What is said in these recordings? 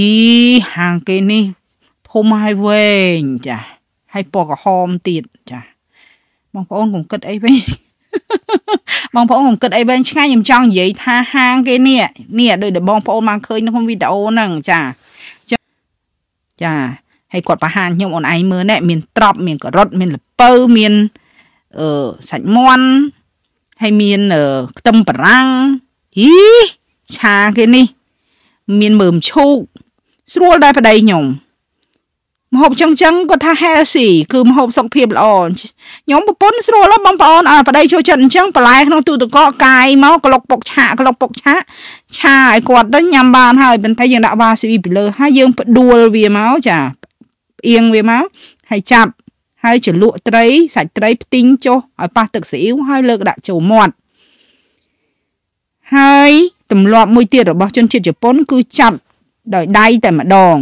អីហាងគេនេះធំហើយវែងចាហើយពណ៌ក្រហមទៀតចាបងប្អូនកុំគិតអីវិញបងប្អូនកុំគិតអីវែងឆ្ងាយខ្ញុំចង់និយាយថាហាងគេនេះនេះដូចដែលបងប្អូនបានឃើញនៅក្នុងវីដេអូហ្នឹងចាចាហើយគាត់បង្ហាញខ្ញុំអូនឯងមើលណែមានត្រប់មានការ៉ុតមានល្ពៅមានអឺសាច់មាន់ហើយមានខ្ទឹមបារាំងអីឆាគេនេះ មានមើមឈូកស្រួលដែរប្តីខ្ញុំម្ហូបចឹងចឹងគាត់ថា healthy គឺម្ហូបសុខភាពល្អខ្ញុំប្រពន្ធស្រួលបងប្អូនអើប្តីចូលចិត្តអញ្ចឹងបន្លែក្នុងទូទឹកកកកាយមកក្លុកពុកឆាក្លុកពុកឆាឆាឲ្យគាត់ទៅញ៉ាំបានហើយបន្តែយើងដាក់វ៉ាស៊ីពីលើហើយយើងផ្ដួលវាមកចាអៀងវាមកហើយចាប់ហើយជ្រលក់ត្រីសាច់ត្រីផ្ទីងចុះឲ្យប៉ះទឹកស៊ីអ៊ីវហើយលើកដាក់ចូលមាត់ហើយទម្លាប់មួយទៀតរបស់ជនជាតិជប៉ុនគឺចាប់ដោយដៃតែម្ដង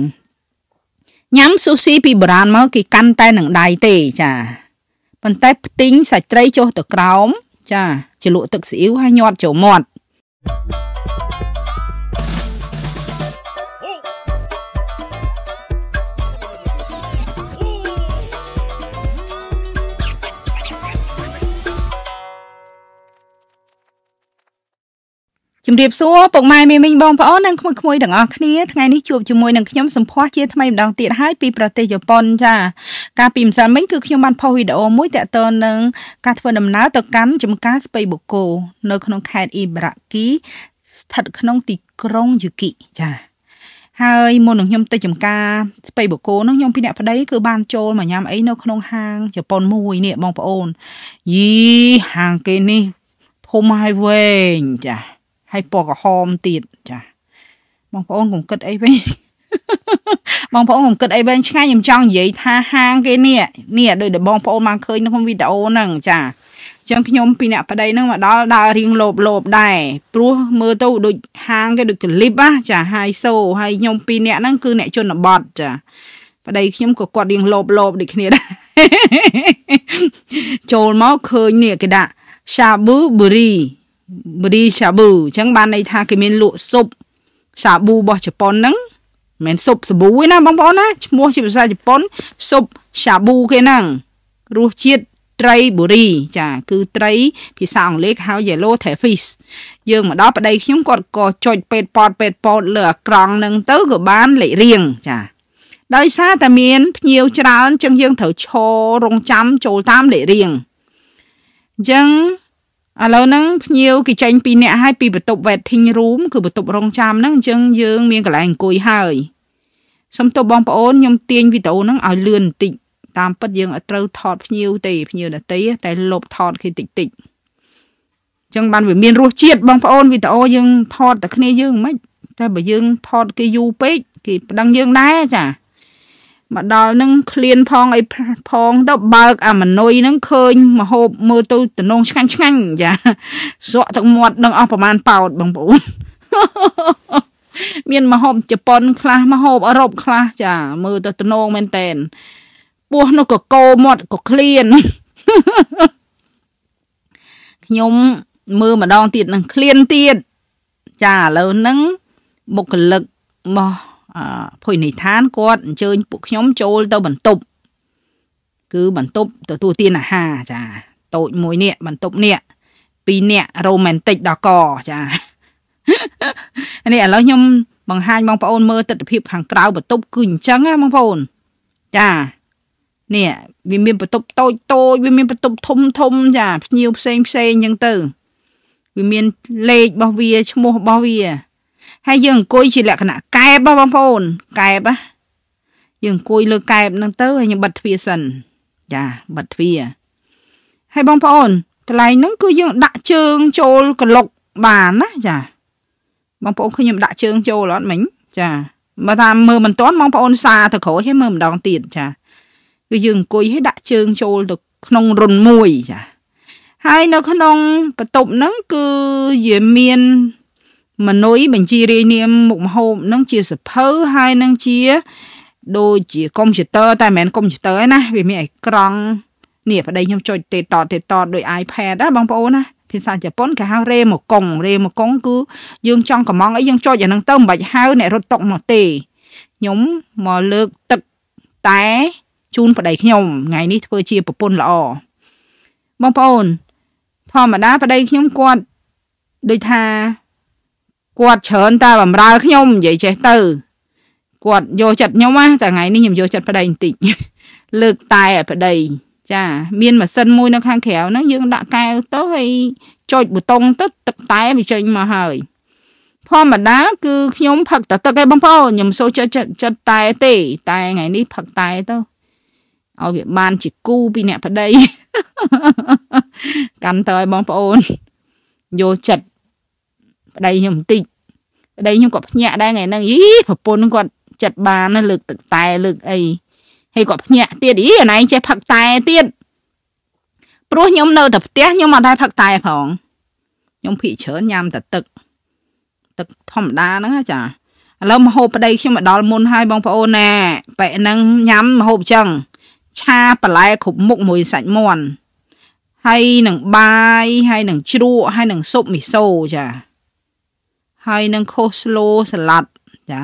ញ៉ាំស៊ូស៊ីពីបុរាណមកគេកាន់តែនឹងដៃទេចាប៉ុន្តែផ្ទិញសាច់ត្រីចុះទៅក្រោម ចាជ្រលក់ទឹកស៊ីអ៊ីវហើយញាត់ចូលមាត់ thank you ជំរាបសួរពុកម៉ែមីមីងបងប្អូននិងក្មួយក្មួយទាំងអស់គ្នាថ្ងៃនេះជួបជាមួយនឹងខ្ញុំសម្ភាសជាថ្មីម្ដងទៀតហើយពីប្រទេសជប៉ុនចាកាលពីម្សិលមិញគឺខ្ញុំបានផុសវីដេអូមួយតាក់ទងនឹងការធ្វើដំណើរទៅកាន់ចំការស្បៃបូកូនៅក្នុងខេត្តអ៊ីប្រាគីស្ថិតក្នុងទីក្រុងយូគីចាហើយមុននឹងខ្ញុំទៅចំការស្បៃបូកូនោះខ្ញុំពីអ្នកប្តីគឺបានចូលមកញ៉ាំអីនៅក្នុង ហាងជប៉ុនមួយនេះបងប្អូនយីហាងគេនេះធំហើយវែងចាហើយពណ៌ក្រហមទៀតចាបងប្អូនកុំគិតអីវិញបងប្អូនកុំគិតអីវែងឆ្ងាយខ្ញុំចង់និយាយថាហាងគេនេះនេះដោយដែលបងប្អូនបានឃើញនៅក្នុងវីដេអូហ្នឹងចាអញ្ចឹងខ្ញុំពីអ្នកប្តីហ្នឹងមកដល់ដើររៀងលោបលោបដែរព្រោះមើលទៅដូចហាងគេដូចកលិបណាចាហើយសូហើយខ្ញុំពីអ្នកហ្នឹងគឺអ្នកជនបទចាប្តីខ្ញុំក៏គាត់រៀងលោបលោបដូចគ្នាដែរចូលមកឃើញនេះគេដាក់ Shabu Buri បរីសាប៊ូអញ្ចឹងបានន័យថាគេមាន លក់ស៊ុបសាប៊ូរបស់ជប៉ុនហ្នឹងមិនស៊ុបសាប៊ូទេណាបងប្អូនណាឈ្មោះជាភាសាជប៉ុនស៊ុបសាប៊ូគេហ្នឹងរសជាតិត្រីបូរីចាគឺត្រីភាសាអង់គ្លេសគេហៅ yellow tray fish យើងមកដល់ប្តីខ្ញុំគាត់ក៏ចុចពេតប៉តពេតប៉តលើអាក្រង់ហ្នឹងទៅក៏បានលេខរៀងចាដោយសារតែមានភ្ញៀវច្រើនចឹងយើងត្រូវឈររងចាំចូលតាមលេខរៀងអញ្ចឹងឥឡូវហ្នឹងភ្ញៀវគេចេញពីអ្នកហើយពីបន្ទប់ waiting room គឺបន្ទប់រងចាំហ្នឹងអញ្ចឹងយើង មានកន្លែងអង្គុយហើយសូមទោសបងប្អូនខ្ញុំទាញវីដេអូហ្នឹងឲ្យលឿនបន្តិចតាមពិតយើងអត់ត្រូវថតភ្ញៀវទេ ភ្ញៀវដតីតែលប់ថតគេតិចតិចអញ្ចឹងបានវាមានរសជាតិបងប្អូនវីដេអូយើងថតតែគ្នាយើងមិនតែបើយើងថតគេយូរពេកគេប្តឹងយើងដែរចាមកដល់នឹងក្លៀនផងអីផងទៅបើកអាមនុយនឹងឃើញមហូប មើលទៅតំណងឆ្ងាញ់ឆ្ងាញ់ចាស្រក់ទឹកមាត់នឹងអស់ប្រហែលប៉ោតបងប្អូនមានមហូបជប៉ុនខ្លះមហូបអឺរ៉ុបខ្លះចាមើលទៅតំណងមែនតែនពោះនោះក៏កោមាត់ក៏ក្លៀនខ្ញុំមើលម្ដងទៀតនឹងក្លៀនទៀតចាឥឡូវហ្នឹងបុគ្គលិករបស់ភោជនីយដ្ឋានគាត់អញ្ជើញពួកខ្ញុំចូលទៅបន្ទប់គឺបន្ទប់ទទួលទានអាហារចាតូចមួយនេះបន្ទប់នេះពីរនាក់រ៉ូមែនទិកដល់កចានេះឥឡូវខ្ញុំបង្ហាញបងប្អូនមើលទស្សនវិជ្ជាខាងក្រៅបន្ទប់គឺអញ្ចឹងណាបងប្អូនចានេះវាមានបន្ទប់តូចតូចវាមានបន្ទប់ធំធំចាភ្ញៀវផ្សេងផ្សេងអញ្ចឹងទៅវាមានលេខរបស់វាឈ្មោះរបស់វាហើយយើងអង្គុយជាលក្ខណៈកែបបងប្អូនកែបយើងអង្គុយលើកែបហ្នឹង ទៅហើយខ្ញុំបិទទ្វារសិនចាបិទទ្វារហើយបងប្អូនកន្លែងហ្នឹងគឺយើងដាក់ជើងចូលក្លុកបានណាចាបងប្អូនឃើញខ្ញុំដាក់ជើងចូលអត់មិញចាបើថាមើលមិនតាន់បងប្អូនសារទៅក្រោយហើយមើលម្ដងទៀតចាគឺយើងអង្គុយឲ្យដាក់ជើងចូលទៅក្នុងរុនមួយចាហើយនៅក្នុងបន្ទប់ហ្នឹងគឺជាមានមនុយបញ្ជីរាយនាមមុខមហូបនឹងជាសភៅហើយនឹងជាដូចជាកុំព្យូទ័រតែមិនមែនកុំព្យូទ័រឯណាវាមានអេក្រង់នេះប្តីខ្ញុំចុចទេតតទេតតដោយ iPad ណាបងប្អូនណាភាសាជប៉ុនគេហៅរេមកុងរេមកុងគឺយើងចង់កំងអីយើងចុចអាហ្នឹងទៅមិនបាច់ហៅអ្នករត់តុកមកទេខ្ញុំមកលើកទឹកតែជូនប្តីខ្ញុំថ្ងៃនេះធ្វើជាប្រពន្ធល្អបងប្អូនធម្មតាប្តីខ្ញុំគាត់ដូចថាគាត់ច្រើនតែបំរើខ្ញុំនិយាយចេះទៅគាត់យកចិត្តខ្ញុំណាតែថ្ងៃនេះខ្ញុំយកចិត្តប្តីបន្តិចលើកតែប្តីចា មានម៉ាស៊ីនមួយនៅ ខាងក្រៅហ្នឹងយើងដាក់កែវទៅហើយចុចប៊ូតុងទៅទឹកតែវាចេញមកហើយធម្មតា គឺខ្ញុំផឹកតែទឹកឯងបងប្អូនខ្ញុំសូចិត្តចិត្តតែទេតែថ្ងៃនេះផឹកតែទៅឲ្យវាបានជាគូពីអ្នកប្តីកាន់ទៅឲ្យបងប្អូនយកចិត្តប្តីខ្ញុំបន្តិចប្តីខ្ញុំក៏ភ្ញាក់ដែរថ្ងៃហ្នឹងយីប្រពន្ធគាត់ចិត្តបានណាលើកទឹកតែ លើកអីហើយគាត់ភ្ញាក់ទៀតអីអណៃចេះផឹកតែទៀតព្រោះខ្ញុំនៅតែផ្ទះខ្ញុំអត់ដែរផឹកតែផងខ្ញុំភីច្រើនញ៉ាំតែទឹកទឹកធម្មតាហ្នឹងចាឥឡូវមហូបប្តីខ្ញុំមកដល់មុនហើយបងប្អូនណាបែកហ្នឹងញ៉ាំមហូបចឹងឆាបន្លែគ្រប់មុខមួយសាច់មន់ហើយនឹងបាយហើយនឹងជ្រក់ហើយនឹងស៊ុបមីសូចាហើយនឹងខូស្លូសាឡាត់ចា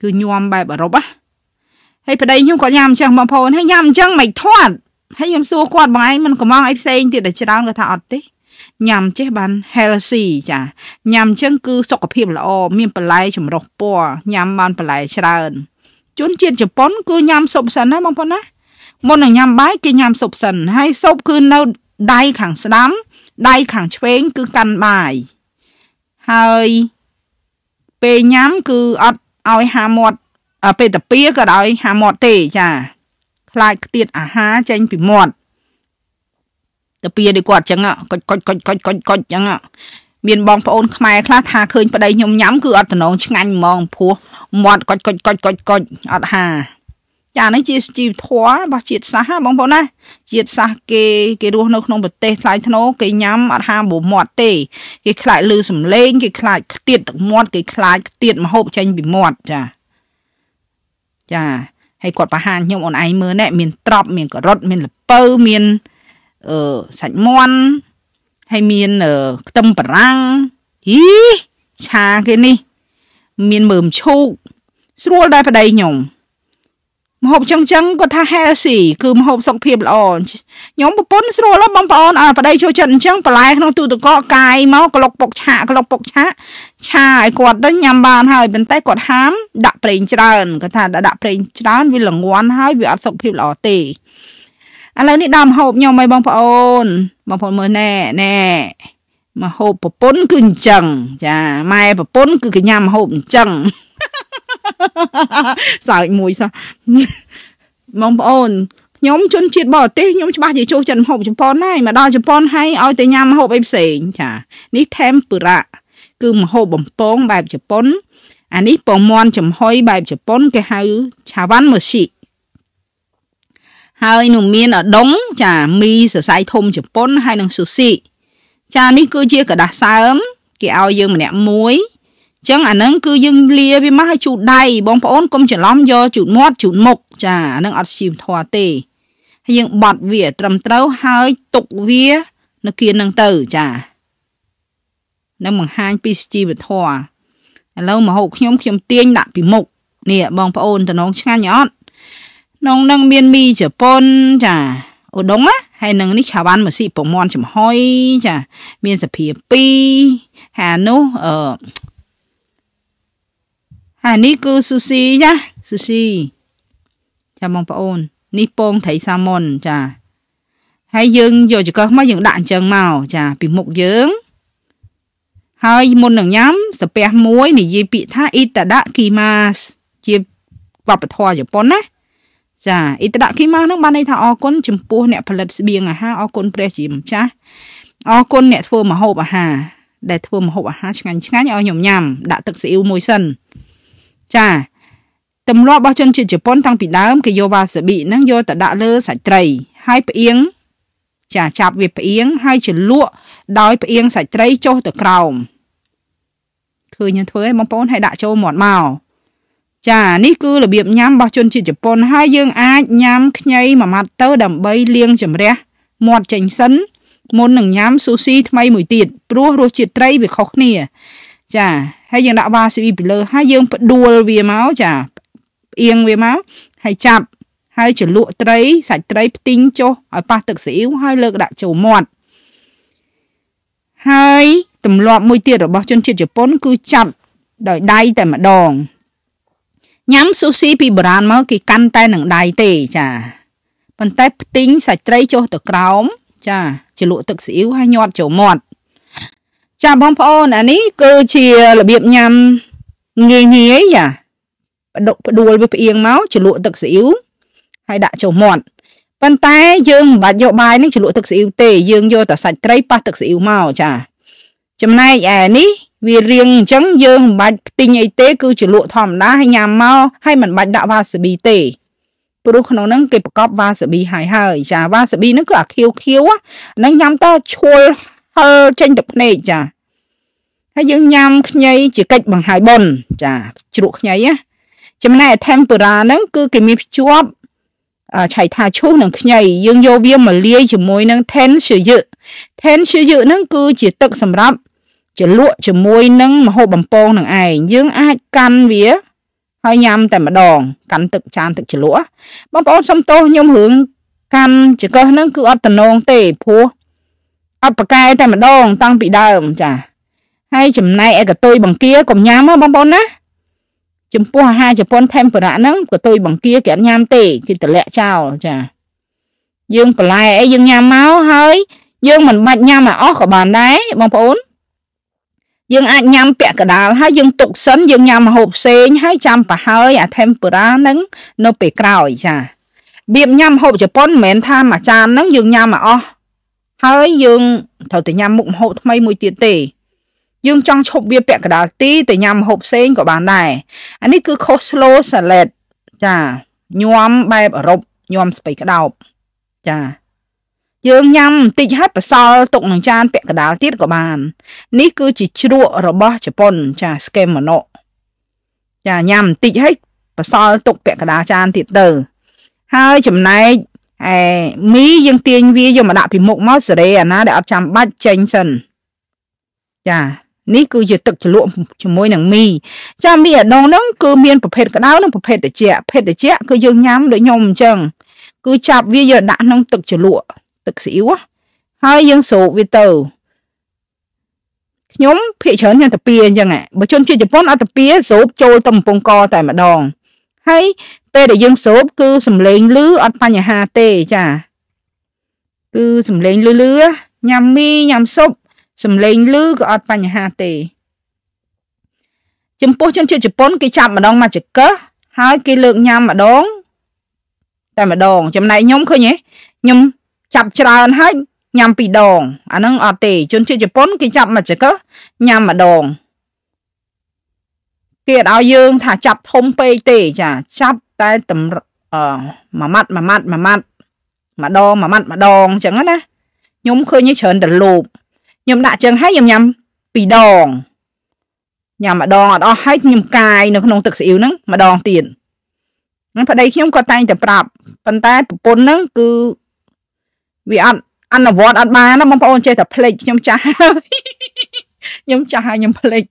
គឺញោមបែបអឺរ៉ុបណាហើយប្តីខ្ញុំក៏ញ៉ាំអញ្ចឹងបងប្អូនហើយញ៉ាំអញ្ចឹងមិនធាត់ហើយខ្ញុំសួរគាត់បងឯងមិនកំងអីផ្សេងទៀតដល់ច្រើនគាត់ថាអត់ទេញ៉ាំចេះបាន healthy ចាញ៉ាំអញ្ចឹងគឺ សុខភាពល្អមានបន្លែចម្រុះពណ៌ញ៉ាំបានបន្លែច្រើន ជនជាតិជប៉ុនគឺញ៉ាំស៊ុបសិនណាបងប្អូនណាមុននឹងញ៉ាំបាយគេញ៉ាំស៊ុបសិនហើយស៊ុបគឺនៅដៃខាងស្ដាំដៃខាងឆ្វេងគឺកាន់បាយហើយពេលញ៉ាំ គឺអត់ឲ្យហាមាត់ពេលតាពីក៏ដោយហាមាត់ ទេចា ខ្លាចខ្ទាត អាហារចេញពីមាត់តាពីដូចគាត់ចឹងកុចកុចកុចកុចកុចកុចចឹងមានបងប្អូនខ្មែរខ្លះថាឃើញប្តីខ្ញុំញ៉ាំ គឺអត់តំណងឆ្ងាញ់ហ្មងព្រោះមាត់កុចកុចកុចកុចកុចអត់ហាចាហ្នឹងជាជីវធម៌របស់ជាតិសាសន៍បងប្អូនណាជាតិសាសន៍គេគេរស់នៅក្នុងប្រទេសថ្លៃធ្នូគេញ៉ាំអត់ហាមបូមាត់ទេគេខ្លាចលឺសំឡេងគេខ្លាចខ្ទាតទឹកមាត់គេខ្លាចខ្ទាតម្ហូបចេញពីមាត់ចាចាហើយគាត់បង្ហាញខ្ញុំអូនឯងមើលណែមានត្រប់មានការ៉ុតមានល្ពៅមានអឺសាច់មាន់ហើយមានខ្ទឹមបារាំងអ៊ីឆាគេនេះ មានមើមឈូកស្រួលដែរប្តីខ្ញុំម្ហូបចឹងចឹងគាត់ថា healthy គឺម្ហូបសុខភាពល្អខ្ញុំប្រពន្ធស្រួលបងប្អូនអើប្តីចូលចិត្តអញ្ចឹងបន្លែក្នុងទូទឹកកកកាយមកក្លុកពុកឆាក្លុកពុកឆាឆាឲ្យគាត់ទៅញ៉ាំបានហើយប៉ុន្តែគាត់ហាមដាក់ប្រេងច្រើនគាត់ថាដាក់ប្រេងច្រើនវាល្ងន់ហើយវាអត់សុខភាពល្អទេឥឡូវនេះដល់ម្ហូបខ្ញុំឲ្យបងប្អូនបងប្អូនមើលណែណែម្ហូបប្រពន្ធគឺអញ្ចឹងចាម៉ែប្រពន្ធគឺកញ្ញាម្ហូបអញ្ចឹងសើចមួយសោះបងប្អូនខ្ញុំជនជាតិបរទេសខ្ញុំច្បាស់ជាចូលចិត្តម្ហូបជប៉ុនហើយមកដល់ជប៉ុនហើយឲ្យតែញ៉ាំម្ហូបអីផ្សេងចានេះថេមពុរៈគឺម្ហូបបំពងបែបជប៉ុនអានេះពងមាន់ចំហុយបែបជប៉ុនគេហៅឆាវ៉ាន់ម៉ូស៊ីហើយនឹងមានអដុងចាមីសរសៃធំជប៉ុនហើយនឹងស៊ូស៊ីចានេះគឺជាกระดาษសើមគេឲ្យយើងម្នាក់មួយចឹងអានឹងគឺយើងលាវាមកឲ្យជូតដៃបងប្អូនកុំច្រឡំយកជូតមាត់ជូតមុខចាអានឹងអត់ជីវធម៌ទេហើយយើងបត់វា ត្រឹមត្រូវហើយទុកវានៅគៀននឹងទៅចានឹងបង្ហាញពីជីវធម៌ឥឡូវមហូបខ្ញុំខ្ញុំទាញដាក់ពីមុខនេះបងប្អូនតំណងឆ្ងាញ់អត់នងនឹងមានមីជប៉ុនចាឧដុងណាហើយនឹងនេះឆាវ៉ាន់មួយស៊ីពងមន់ចំហុយចាមានសភា2ហានោះអឺអានេះគឺស៊ូស៊ីចាស៊ូស៊ីចាបងប្អូននេះពងត្រីសាម៉ុនចាហើយយើងយកចង្កឹះមកយើងដាក់អញ្ចឹងមកចាពីមុខយើងហើយមុននឹងញ៉ាំសាពះមួយ និយាយពាក្យថាអ៊ីតាដាក់គីម៉ាសជាវប្បធម៌ជប៉ុនណាចាអ៊ីតាដាក់គីម៉ាសនឹងបានន័យថាអរគុណចំពោះអ្នកផលិតស្បៀងអាហារអរគុណព្រះជាម្ចាស់អរគុណអ្នកធ្វើម្ហូបអាហារដែលធ្វើម្ហូបអាហារឆ្ងាញ់ឆ្ងាញ់ឲ្យខ្ញុំញ៉ាំដាក់ទឹកស៊ីអ៊ីវមួយសិនចាទម្លាប់របស់ជនជាតិជប៉ុនតាំងពីដើមគេយកវ៉ាសាប៊ីហ្នឹងយកទៅដាក់លើសាច់ត្រីហើយផ្អៀងចាចាប់វាផ្អៀងហើយជ្រលក់ដោយផ្អៀងសាច់ត្រីចុះទៅក្រោមឃើញធ្វើឲ្យបងប្អូនឲ្យដាក់ចូលមាត់មកចានេះគឺរបៀបញ៉ាំរបស់ជនជាតិជប៉ុនហើយយើងអាចញ៉ាំខ្ញីមួយម៉ាត់ទៅដើម្បីលាងជំរះមាត់ចេញសិនមុននឹងញ៉ាំស៊ូស៊ីថ្មីមួយទៀតព្រោះរសជាតិត្រីវាខុសគ្នាចាហើយយើងដាក់វ៉ាស៊ីវីពីលើហើយយើងផ្ដួលវាមកចាអៀងវាមកហើយចាប់ហើយជ្រលក់ត្រីសាច់ត្រីផ្ទីងចុះឲ្យប៉ះទឹកស៊ីអ៊ីវហើយលើកដាក់ចូលមាត់ហើយទម្លាប់មួយទៀតរបស់ជនជាតិជប៉ុនគឺចាប់ដោយដៃតែម្ដងញ៉ាំស៊ូស៊ីពីបុរាណមកគេកាន់តែនឹងដៃទេចាប៉ុន្តែផ្ទីងសាច់ត្រីចុះទៅក្រោម ចាជ្រលក់ទឹកស៊ីអ៊ីវហើយញាត់ចូលមាត់ចាបងប្អូនអានេះគឺជារបៀបញ៉ាំងាយងាយយ៉ាបដុកផ្ដួលវាផ្អៀងមកជ្រលក់ទឹកស៊ីអ៊ូវហើយដាក់ចូលមាត់ប៉ុន្តែយើងមិនបាច់យកបាយនឹងជ្រលក់ទឹកស៊ីអ៊ូវទេយើងយកតែសាច់ត្រីប៉ះទឹកស៊ីអ៊ូវមកចាចំណែកឯនេះវារៀងអញ្ចឹងយើងមិនបាច់ផ្ទិញអីទេគឺជ្រលក់ធម្មតាហើយញ៉ាំមកហើយមិនបាច់ដាក់វ៉ាសាប៊ីទេព្រោះក្នុងហ្នឹងគេប្រកបវ៉ាសាប៊ីហើយហើយចាវ៉ាសាប៊ីហ្នឹងគឺអាខៀវខៀវហ្នឹងញ៉ាំតឈុលហិលចេញទៅភ្នែកចាហើយយើងញ៉ាំខ្ញីជាកិច្ចបង្ហើយបុណ្យចាជ្រក់ខ្ញីណាចំណែក tempura ហ្នឹងគឺគេមានភ្ជាប់ឆៃថាឈូសនឹងខ្ញីយើងយកវាមកលាយជាមួយនឹង ten ឈឺយឺ ten ឈឺយឺហ្នឹងគឺជាទឹក សម្រាប់ជលក់ជាមួយនឹងមហូបបំពងនឹងឯងយើងអាចកាន់វាហើយញ៉ាំតែម្ដងកាន់ទឹកចានទឹកជ្រលក់បងប្អូនសុំទោសខ្ញុំរឿងកាន់ចង្កឹះហ្នឹងគឺអត់តំណងទេព្រោះអត់ប្រកែតែម្ដងតាំងពីដើមចាហើយចំណែកឯកតុយបង្គាកុំញ៉ាំហ៎បងប្អូនណាចំពោះអាហារជប៉ុនថេមបុរៈហ្នឹងកតុយបង្គាគេអត់ញ៉ាំទេគេតម្លាក់ចោលចាយើងបន្លែអីយើងញ៉ាំមកហើយយើងមិនបាច់ញ៉ាំឲ្យអស់ក៏បានដែរបងប្អូនយើងអាចញ៉ាំពាក់កដាលហើយយើងទុកសិនយើងញ៉ាំម្ហូបផ្សេងហើយចាំប្រហើយអាថេមបុរៈហ្នឹងនៅពេលក្រោយចារបៀបញ៉ាំម្ហូបជប៉ុនមិនមែនថាមួយចានហ្នឹងយើងញ៉ាំឲ្យអស់ហើយយើងត្រូវតែញ៉ាំមុខម្ហូបថ្មីមួយទៀតទេយើងចង់ឈប់វាពាក់កណ្ដាលទីទៅញ៉ាំម្ហូបផ្សេងក៏បានដែរអានេះគឺ coleslaw salad ចាញ៉ាំបែបអឺរ៉ុបញ៉ាំស្ពៃក្តោបចាយើងញ៉ាំបន្តិចហើយបន្សល់ទុកក្នុងចាន ពាក់កណ្ដាលទៀតក៏បាន នេះគឺជាជ្រក់របស់ជប៉ុនចា skemono ចាញ៉ាំបន្តិចហើយបន្សល់ទុកពាក់កណ្ដាលចានទៀតទៅហើយចំណែកឯមីយើងទាញវាយកមកដាក់ពីមុខមកសេរីអាណាដែលអត់ចាំបាច់ចេញសិនចានេះគឺជាទឹកជ្រលក់ជាមួយនឹងមីចាមីអាដងហ្នឹងគឺមានប្រភេទក្តៅនិងប្រភេទត្រជាក់ប្រភេទត្រជាក់គឺយើងញ៉ាំដូចខ្ញុំអញ្ចឹងគឺចាប់វាយកដាក់ក្នុង ទឹកជ្រលក់ទឹកស៊ីអ៊ូហើយយើងស្រូបវាទៅខ្ញុំភាកច្រើនញ៉ាំតាពីអញ្ចឹងបើជនជាតិជប៉ុនអត់តាពីស្រូបចូលទៅកំពង់កតែម្ដងហើយពេលដែលយើងសូបគឺសំឡេងឮអត់បញ្ហាទេចាគឺសំឡេងលឺលឺញ៉ាំមីញ៉ាំស៊ុបសំឡេងលឺក៏អត់បញ្ហាទេចំពោះជនជាតិជប៉ុនគេចាប់ម្ដងមកចកឹះហើយគេលើកញ៉ាំម្ដងតែម្ដងចំណែកខ្ញុំឃើញទេខ្ញុំចាប់ច្រើនហើយញ៉ាំពីរដងអាហ្នឹងអត់ទេជនជាតិជប៉ុនគេចាប់មកចកឹះញ៉ាំម្ដងគេអត់ឲ្យយើង ថាចាប់ធំពេកទេចាចាប់តែតម្អមួយម៉ាត់មួយម៉ាត់មួយម៉ាត់ម្ដងមួយម៉ាត់ម្ដងអញ្ចឹងណាខ្ញុំឃើញវាច្រើនទៅលូបខ្ញុំដាក់ចឹងហើយខ្ញុំញ៉ាំពីរដងញ៉ាំម្ដងអត់អស់ហើយខ្ញុំកាយនៅក្នុងទឹកស៊ីអ៊ីវហ្នឹងម្ដងទៀតហ្នឹងប្តីខ្ញុំក៏តែងតែប្រាប់ប៉ុន្តែប្រពន្ធហ្នឹងគឺវាអត់អនុវត្តអត់បានណាបងប្អូនចេះតែភ្លេចខ្ញុំចាស់ខ្ញុំចាស់ហើយខ្ញុំភ្លេច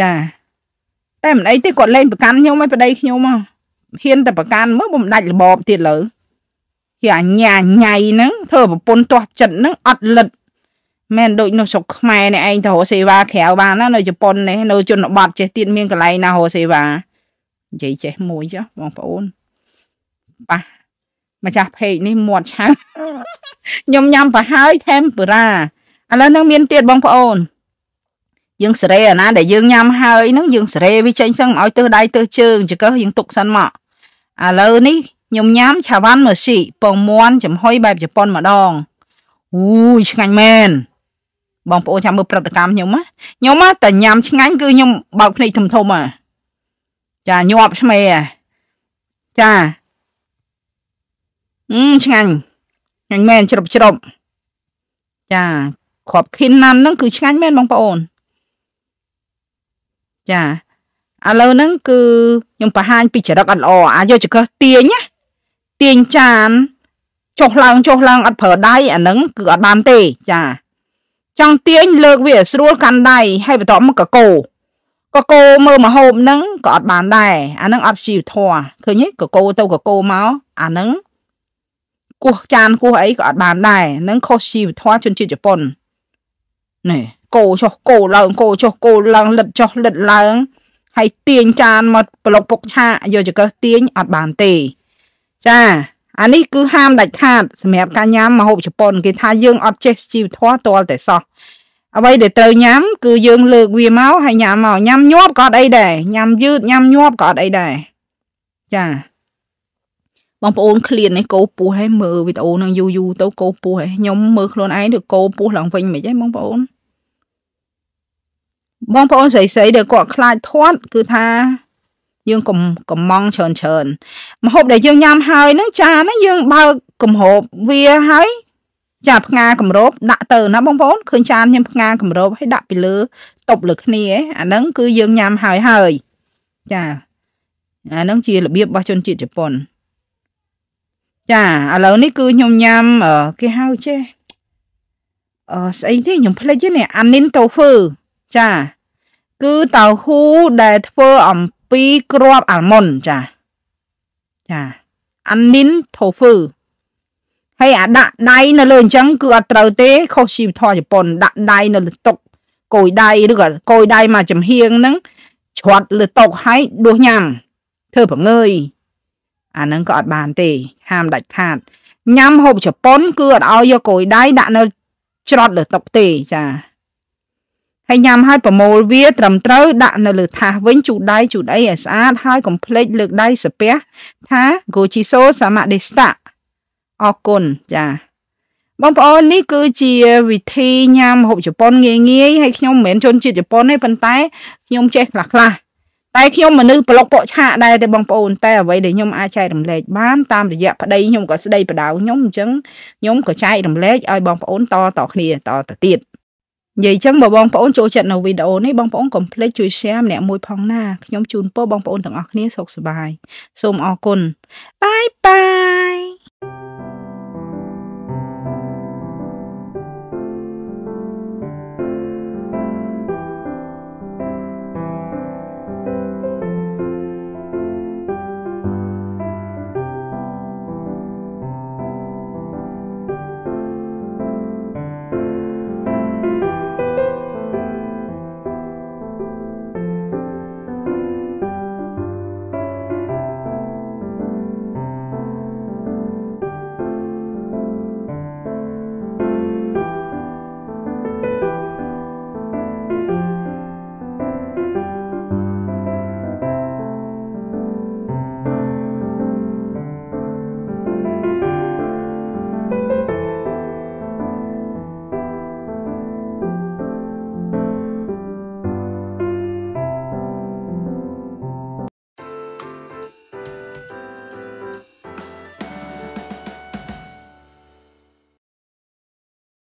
ចាតែមិនអីទេគាត់លេងប្រកាន់ខ្ញុំឯងប្តីខ្ញុំហ៎ហ៊ានតែប្រកាន់មើលបំដាច់របបទៀតលើហ៊ានញ៉ាញ៉ៃហ្នឹងធ្វើប្រពន្ធទាស់ចិត្តហ្នឹងអត់លិតមែនដូច នៅស្រុកខ្មែរនេះឯងទៅរកសេវាក្រៅបានណានៅជប៉ុននេះនៅ ជនបទចេះទៀតមានកន្លែងណារកសេវានិយាយចេះមួយចុះបងប្អូនប៉ះម្ចាស់ពេកនេះមាត់ឆៅខ្ញុំញ៉ាំប្រហើយថេមបុរាឥឡូវនឹង មានទៀតបងប្អូនយើងសេរីអាណាដែលយើងញ៉ាំហើយហ្នឹងយើងសេរីវាចេញចឹងមកឲ្យទើសដៃទើសជើងចង្កឹះយើងទុកសិនមកឥឡូវនេះខ្ញុំញ៉ាំឆាវ៉ាន់ម៉ឺស៊ីពងមាន់ចំហុយបែបជប៉ុនម្ដងអូយឆ្ងាញ់មែនបងប្អូនចាំមើលប្រតិកម្មខ្ញុំណាខ្ញុំតែញ៉ាំឆ្ងាញ់គឺខ្ញុំបោកភ្នែកធំធំហ่ะចាញាប់ឆ្មេហ่ะចាអឺឆ្ងាញ់ឆ្ងាញ់មែនជ្រប់ជ្រប់ចាគ្រាប់ខិនណាន់ហ្នឹងគឺឆ្ងាញ់មែនបងប្អូនចាឥឡូវហ្នឹងគឺខ្ញុំបង្ហាញពីចរិតអត់ល្អអាយកចង្កឹះទាញណាទាញចានចុះឡើងចុះឡើង អត់ប្រើដៃអាហ្នឹងគឺអត់បានទេចា ចង់ទាញលើកវា ស្រួលកាន់ដៃហើយបន្តមកកកោកកោមើលមហូបហ្នឹងក៏អត់បានដែរអាហ្នឹងអត់ជីវធម៌ឃើញទេកកោទៅកកោមកអាហ្នឹងគោះចានគោះអីក៏អត់បានដែរហ្នឹងខុសជីវធម៌ជនជាតិជប៉ុននេះកោចុះកោឡើងកោចុះកោឡើងលិតចុះលិតឡើងហើយទាញចានមកប្លុកពុកឆាកយកចង្កឹះទាញអត់បានទេចាអានេះគឺហាមដាច់ខាតសម្រាប់ការញ៉ាំម្ហូបជប៉ុន គេថាយើងអត់ចេះជីវធម៌ទាល់តែសោះអ្វីដែលត្រូវញ៉ាំគឺយើងលើកវាមកហើយញ៉ាំមកញ៉ាំញាប់ក៏អត់អីដែរញ៉ាំយឺតញ៉ាំញាប់ក៏អត់អីដែរចាបងប្អូនឃ្លាននេះកោពោះហើយមើលវីដេអូនឹងយូរយូរទៅកោពោះហើយខ្ញុំមើលខ្លួនឯងទៅកោពោះឡើងវិញមិនអីបងប្អូនបងប្អូនស្រីស្រីដែលគាត់ខ្លាចធាត់គឺថាយើងកំកំងច្រើនច្រើនម្ហូបដែលយើងញ៉ាំហើយហ្នឹងចាហ្នឹងយើងបើកកំហូបវាហើយចាផ្ងាកម្រប ដាក់ទៅណាបងប្អូនឃើញចានខ្ញុំផ្ងាកម្របហើយដាក់ពីលើតុបលើគ្នាអាហ្នឹងគឺយើងញ៉ាំហើយហើយចាអាហ្នឹងជារបៀបរបស់ជនជាតិជប៉ុនចាឥឡូវនេះគឺខ្ញុំញ៉ាំគេហៅចេះអឺស្អីទេខ្ញុំភ្លេចទេនេះអានីនតូហ្វឺចាគឺតៅហ៊ូដែលធ្វើអំពីគ្រាប់អាល់ម៉ុនចាចាអានីនថូហ្វឺហើយអាដាក់ដៃនៅលើអញ្ចឹងគឺអត់ត្រូវទេខុសជីវធម៌ជប៉ុនដាក់ដៃនៅលើតុកគយដៃឬក៏គយដៃមកចំហៀងហ្នឹងច្រត់លើតុកហើយដួសញ៉ាំធ្វើប្រងើយអាហ្នឹងក៏អត់បានទេហាមដាច់ខាតញ៉ាំហូបជប៉ុនគឺអត់ឲ្យយកគយដៃដាក់នៅច្រត់លើតុកទេចាហើយញ៉ាំហើយប្រមូលវាត្រឹមត្រូវដាក់នៅលើថាសវិញជូតដៃជូតអីឲ្យស្អាតហើយកំភ្លេចលើកដៃសាពះថាគូជីសូសមដេស្តាអរគុណចាបងប្អូននេះគឺជាវិធីញ៉ាំម្ហូបជប៉ុនងាយងាយហើយខ្ញុំមិនមែនជនជាតិជប៉ុនទេប៉ុន្តែខ្ញុំ ចេះខ្លះខ្លះតែខ្ញុំមនុស្សប្លុកពកឆាកដែរទេបងប្អូនតែអ្វីដែលខ្ញុំអាចចែករំលែកបានតាមរយៈប្តីខ្ញុំក៏ស្ដីបដៅខ្ញុំអញ្ចឹងខ្ញុំក៏ចែករំលែកឲ្យបងប្អូនតតគ្នាតទៅទៀតនិយាយចឹងបើបងប្អូនចូលចិត្តនៅវីដេអូនេះបងប្អូនកុំភ្លេចជួយ share ម្នាក់មួយផងណាខ្ញុំជូនពរបងប្អូនទាំងអស់គ្នាសុខសប្បាយសូមអរគុណបាយបាយ